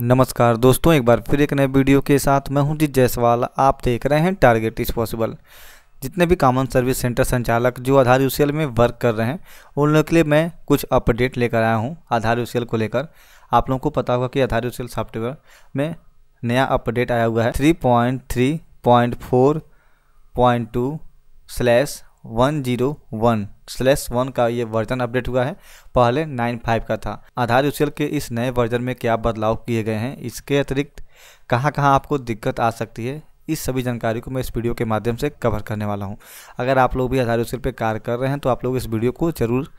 नमस्कार दोस्तों एक बार फिर एक नए वीडियो के साथ मैं हूं जी जायसवाल आप देख रहे हैं टारगेट इज़ पॉसिबल जितने भी कॉमन सर्विस सेंटर संचालक जो आधार यूसीएल में वर्क कर रहे हैं उन लोगों के लिए मैं कुछ अपडेट लेकर आया हूं आधार यूसीएल को लेकर आप लोगों को पता होगा कि आधार यूसीएल सॉफ्टवेयर में नया अपडेट आया हुआ है three point three point four point two slash one zero one slash one का ये वर्जन अपडेट हुआ है पहले नाइन फाइव का था आधार यूसीएल के इस नए वर्जन में क्या बदलाव किए गए हैं इसके अतिरिक्त कहाँ कहाँ आपको दिक्कत आ सकती है इस सभी जानकारी को मैं इस वीडियो के माध्यम से कवर करने वाला हूँ अगर आप लोग भी आधार यूसीएल पर कार्य कर रहे हैं तो आप लोग इस वीडियो को ज़रूर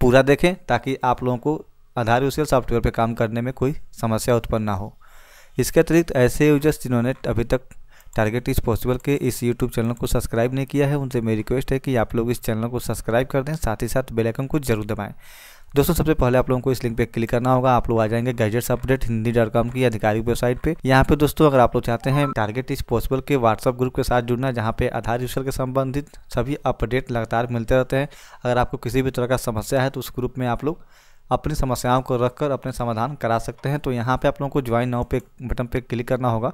पूरा देखें ताकि आप लोगों को आधार यूसीएल सॉफ्टवेयर पर काम करने में कोई समस्या उत्पन्न ना हो इसके अतिरिक्त ऐसे यूजर्स जिन्होंने अभी तक टारगेट इस पॉसिबल के इस यूट्यूब चैनल को सब्सक्राइब नहीं किया है उनसे मेरी रिक्वेस्ट है कि आप लोग इस चैनल को सब्सक्राइब कर दें साथ ही साथ बेलाइकन को जरूर दबाएँ दोस्तों सबसे पहले आप लोगों को इस लिंक पे क्लिक करना होगा आप लोग आ जाएंगे gadgets update Hindi dot com की आधिकारिक वेबसाइट पे यहाँ पे दोस्तों अगर आप लोग चाहते हैं टारगेट इस पॉसिबल के व्हाट्सअप ग्रुप के साथ जुड़ना जहाँ पे आधार यूजर के संबंधित सभी अपडेट लगातार मिलते रहते हैं अगर आपको किसी भी तरह का समस्या है तो उस ग्रुप में आप लोग अपनी समस्याओं को रखकर अपने समाधान करा सकते हैं तो यहाँ पे आप लोगों को ज्वाइन नाउ पे बटन पे क्लिक करना होगा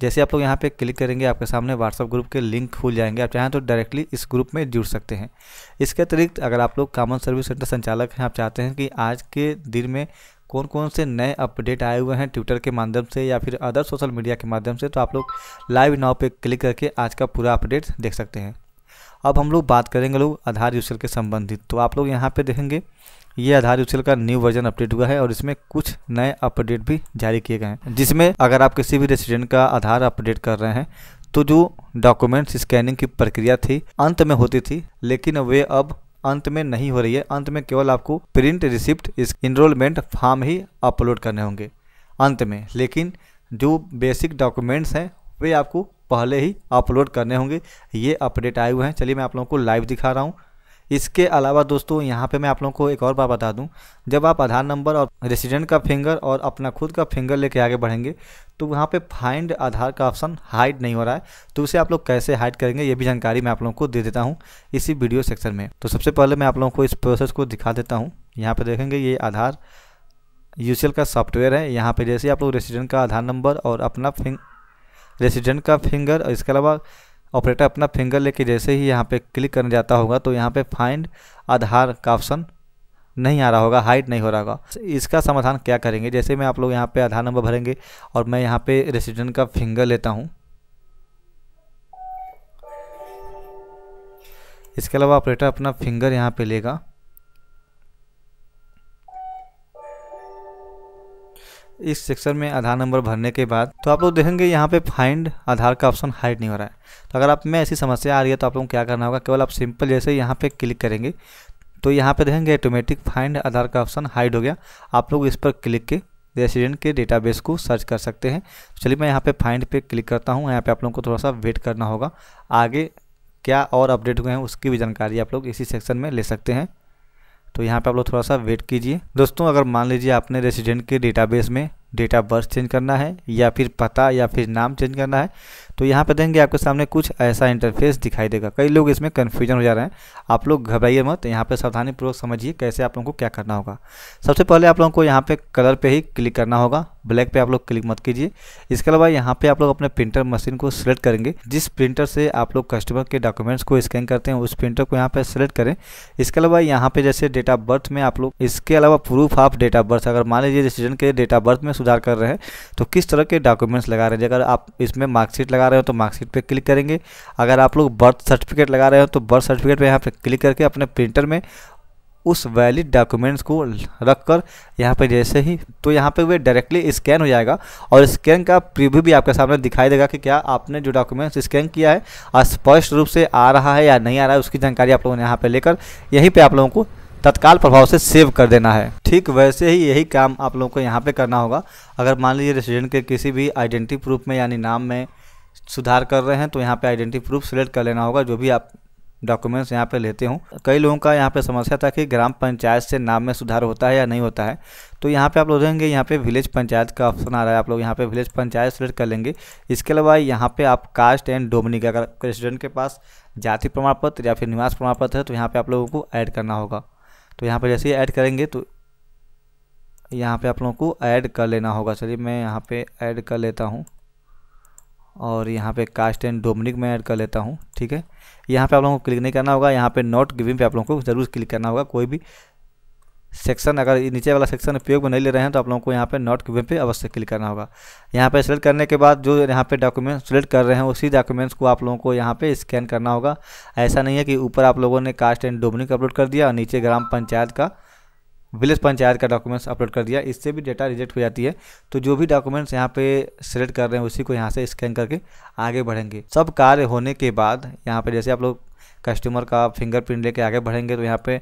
जैसे आप लोग यहाँ पे क्लिक करेंगे आपके सामने व्हाट्सअप ग्रुप के लिंक खुल जाएंगे आप चाहें तो डायरेक्टली इस ग्रुप में जुड़ सकते हैं इसके अतिरिक्त अगर आप लोग कॉमन सर्विस सेंटर संचालक हैं आप चाहते हैं कि आज के दिन में कौन कौन से नए अपडेट आए हुए हैं ट्विटर के माध्यम से या फिर अदर सोशल मीडिया के माध्यम से तो आप लोग लाइव नाव पे क्लिक करके आज का पूरा अपडेट देख सकते हैं अब हम लोग बात करेंगे लोग आधार यूसेल के संबंधित तो आप लोग यहाँ पे देखेंगे ये आधार यूसेल का न्यू वर्जन अपडेट हुआ है और इसमें कुछ नए अपडेट भी जारी किए गए हैं जिसमें अगर आप किसी भी रेसिडेंट का आधार अपडेट कर रहे हैं तो जो डॉक्यूमेंट्स स्कैनिंग की प्रक्रिया थी अंत में होती थी लेकिन वे अब अंत में नहीं हो रही है अंत में केवल आपको प्रिंट रिसिप्ट इस इनरोलमेंट फॉर्म ही अपलोड करने होंगे अंत में लेकिन जो बेसिक डॉक्यूमेंट्स हैं वे आपको पहले ही अपलोड करने होंगे ये अपडेट आए हुए हैं चलिए मैं आप लोगों को लाइव दिखा रहा हूँ इसके अलावा दोस्तों यहाँ पे मैं आप लोगों को एक और बात बता दूँ जब आप आधार नंबर और रेसिडेंट का फिंगर और अपना खुद का फिंगर लेके आगे बढ़ेंगे तो वहाँ पे फाइंड आधार का ऑप्शन हाइड नहीं हो रहा है तो उसे आप लोग कैसे हाइड करेंगे ये भी जानकारी मैं आप लोगों को दे देता हूँ इसी वीडियो सेक्शन में तो सबसे पहले मैं आप लोगों को इस प्रोसेस को दिखा देता हूँ यहाँ पर देखेंगे ये आधार यू का सॉफ्टवेयर है यहाँ पर जैसे आप लोग रेसिडेंट का आधार नंबर और अपना फिंग रेसिडेंट का फिंगर और इसके अलावा ऑपरेटर अपना फिंगर लेके जैसे ही यहाँ पे क्लिक करने जाता होगा तो यहाँ पे फाइंड आधार का ऑप्शन नहीं आ रहा होगा हाइट नहीं हो रहा होगा तो इसका समाधान क्या करेंगे जैसे मैं आप लोग यहाँ पे आधार नंबर भरेंगे और मैं यहाँ पे रेसिडेंट का फिंगर लेता हूँ इसके अलावा ऑपरेटर अपना फिंगर यहाँ पे लेगा इस सेक्शन में आधार नंबर भरने के बाद तो आप लोग देखेंगे यहाँ पे फाइंड आधार का ऑप्शन हाइड नहीं हो रहा है तो अगर आप में ऐसी समस्या आ रही है तो आप लोग क्या करना होगा केवल आप सिंपल जैसे यहाँ पे क्लिक करेंगे तो यहाँ पे देखेंगे ऑटोमेटिक फाइंड आधार का ऑप्शन हाइड हो गया आप लोग इस पर क्लिक के रेसिडेंट के डेटाबेस को सर्च कर सकते हैं चलिए मैं यहाँ पर फाइंड पे क्लिक करता हूँ यहाँ पर आप लोगों को थोड़ा सा वेट करना होगा आगे क्या और अपडेट हुए हैं उसकी भी जानकारी आप लोग इसी सेक्शन में ले सकते हैं तो यहाँ पे आप लोग थोड़ा सा वेट कीजिए दोस्तों अगर मान लीजिए आपने रेसिडेंट के डेटाबेस में डेट ऑफ बर्थ चेंज करना है या फिर पता या फिर नाम चेंज करना है तो यहाँ पे देंगे आपके सामने कुछ ऐसा इंटरफेस दिखाई देगा कई लोग इसमें कन्फ्यूजन हो जा रहे हैं आप लोग घबराइए मत यहाँ पर सावधानीपूर्वक समझिए कैसे आप लोगों को क्या करना होगा सबसे पहले आप लोगों को यहाँ पे कलर पर ही क्लिक करना होगा ब्लैक पर आप लोग क्लिक मत कीजिए इसके अलावा यहाँ पे आप लोग अपने प्रिंटर मशीन को सिलेक्ट करेंगे जिस प्रिंटर से आप लोग कस्टमर के डॉक्यूमेंट्स को स्कैन करते हैं उस प्रिंटर को यहाँ पर सिलेक्ट करें इसके अलावा यहाँ पे जैसे डेट ऑफ बर्थ में आप लोग इसके अलावा proof of date of birth अगर मान लीजिए डिसीजन के डेट ऑफ बर्थ में सुधार कर रहे हैं तो किस तरह के डॉक्यूमेंट्स लगा रहे हैं अगर आप इसमें मार्कशीट लगा रहे हो तो मार्कशीट पर क्लिक करेंगे अगर आप लोग बर्थ सर्टिफिकेट लगा रहे हो तो बर्थ सर्टिफिकेट पर यहाँ पर क्लिक करके अपने प्रिंटर में उस वैलिड डॉक्यूमेंट्स को रख कर यहाँ पर जैसे ही तो यहाँ पे वे डायरेक्टली स्कैन हो जाएगा और स्कैन का प्रीव्यू भी आपके सामने दिखाई देगा कि क्या आपने जो डॉक्यूमेंट्स स्कैन किया है स्पष्ट रूप से आ रहा है या नहीं आ रहा है उसकी जानकारी आप लोगों ने यहाँ पर लेकर यहीं पर आप लोगों को तत्काल प्रभाव से सेव कर देना है ठीक वैसे ही यही काम आप लोगों को यहाँ पे करना होगा अगर मान लीजिए रेसिडेंट के किसी भी आइडेंटिटी प्रूफ में यानी नाम में सुधार कर रहे हैं तो यहाँ पे आइडेंटिटी प्रूफ सेलेक्ट कर लेना होगा जो भी आप डॉक्यूमेंट्स यहाँ पे लेते हूँ कई लोगों का यहाँ पे समस्या था कि ग्राम पंचायत से नाम में सुधार होता है या नहीं होता है तो यहाँ पे आप लोग देखेंगे यहाँ पे विलेज पंचायत का ऑप्शन आ रहा है आप लोग यहाँ पे विलेज पंचायत सेलेक्ट कर लेंगे इसके अलावा यहाँ पे आप कास्ट एंड डोमिनिक अगर रेसिडेंट के पास जाति प्रमाण पत्र या फिर निवास प्रमाण पत्र है तो यहाँ पर आप लोगों को ऐड करना होगा तो यहाँ पर जैसे ही ऐड करेंगे तो यहाँ पे आप लोगों को ऐड कर लेना होगा चलिए मैं यहाँ पे ऐड कर लेता हूँ और यहाँ पे कास्ट एंड डोमिनिक में ऐड कर लेता हूँ ठीक है यहाँ पे आप लोगों को क्लिक नहीं करना होगा यहाँ पे नॉट गिविंग पे आप लोगों को ज़रूर क्लिक करना होगा कोई भी सेक्शन अगर नीचे वाला सेक्शन उपयोग में नहीं ले रहे हैं तो आप लोगों को यहाँ पे नॉट क्यूबन पे अवश्य क्लिक करना होगा यहाँ पे सेलेक्ट करने के बाद जो यहाँ पे डॉक्यूमेंट सेलेक्ट कर रहे हैं उसी डॉक्यूमेंट्स को आप लोगों को यहाँ पे स्कैन करना होगा ऐसा नहीं है कि ऊपर आप लोगों ने कास्ट एंड डोमिनिक अपलोड कर दिया और नीचे ग्राम पंचायत का विलेज पंचायत का डॉक्यूमेंट्स अपलोड कर दिया इससे भी डेटा रिजेक्ट हो जाती है तो जो भी डॉक्यूमेंट्स यहाँ पे सेलेक्ट कर रहे हैं उसी को यहाँ से स्कैन करके आगे बढ़ेंगे सब कार्य होने के बाद यहाँ पे जैसे आप लोग कस्टमर का फिंगरप्रिंट लेके आगे बढ़ेंगे तो यहाँ पे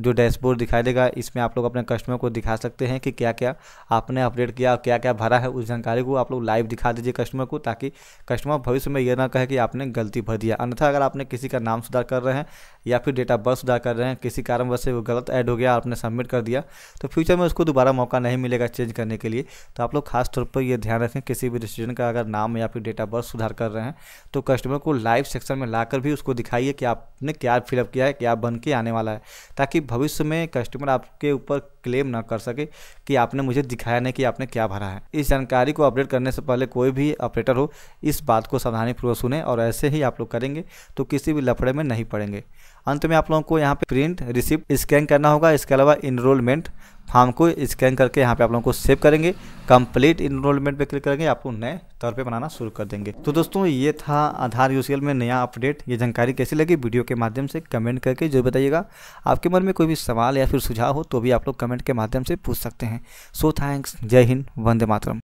जो डैशबोर्ड दिखाई देगा इसमें आप लोग अपने कस्टमर को दिखा सकते हैं कि क्या क्या आपने अपडेट किया और क्या क्या भरा है उस जानकारी को आप लोग लाइव दिखा दीजिए कस्टमर को ताकि कस्टमर भविष्य में यह ना कहे कि आपने गलती भर दिया अन्यथा अगर आपने किसी का नाम सुधार कर रहे हैं या फिर डेट ऑफ बर्थ सुधार कर रहे हैं किसी कारणवश से वो गलत ऐड हो गया आपने सबमिट कर दिया तो फ्यूचर में उसको दोबारा मौका नहीं मिलेगा चेंज करने के लिए तो आप लोग खास तौर पर यह ध्यान रखें किसी भी डिसीजन का अगर नाम या फिर डेट ऑफ बर्थ सुधार कर रहे हैं तो कस्टमर को लाइव सेक्शन में लाकर भी उसको दिखाइए कि आपने क्या फिलअप किया है क्या बन के आने वाला है ताकि भविष्य में कस्टमर आपके ऊपर क्लेम ना कर सके कि आपने मुझे दिखाया नहीं कि आपने क्या भरा है इस जानकारी को अपडेट करने से पहले कोई भी ऑपरेटर हो इस बात को सावधानीपूर्वक सुने और ऐसे ही आप लोग करेंगे तो किसी भी लफड़े में नहीं पड़ेंगे अंत में आप लोगों को यहाँ पे प्रिंट रिसिप्ट स्कैन करना होगा इसके अलावा इनरोलमेंट हमको स्कैन करके यहाँ पे आप लोगों को सेव करेंगे कंप्लीट इनरोलमेंट पे क्लिक करेंगे आपको नए तौर पे बनाना शुरू कर देंगे तो दोस्तों ये था आधार यूसीएल में नया अपडेट ये जानकारी कैसी लगी वीडियो के माध्यम से कमेंट करके जो बताइएगा आपके मन में कोई भी सवाल या फिर सुझाव हो तो भी आप लोग कमेंट के माध्यम से पूछ सकते हैं सो थैंक्स जय हिंद वंदे मातरम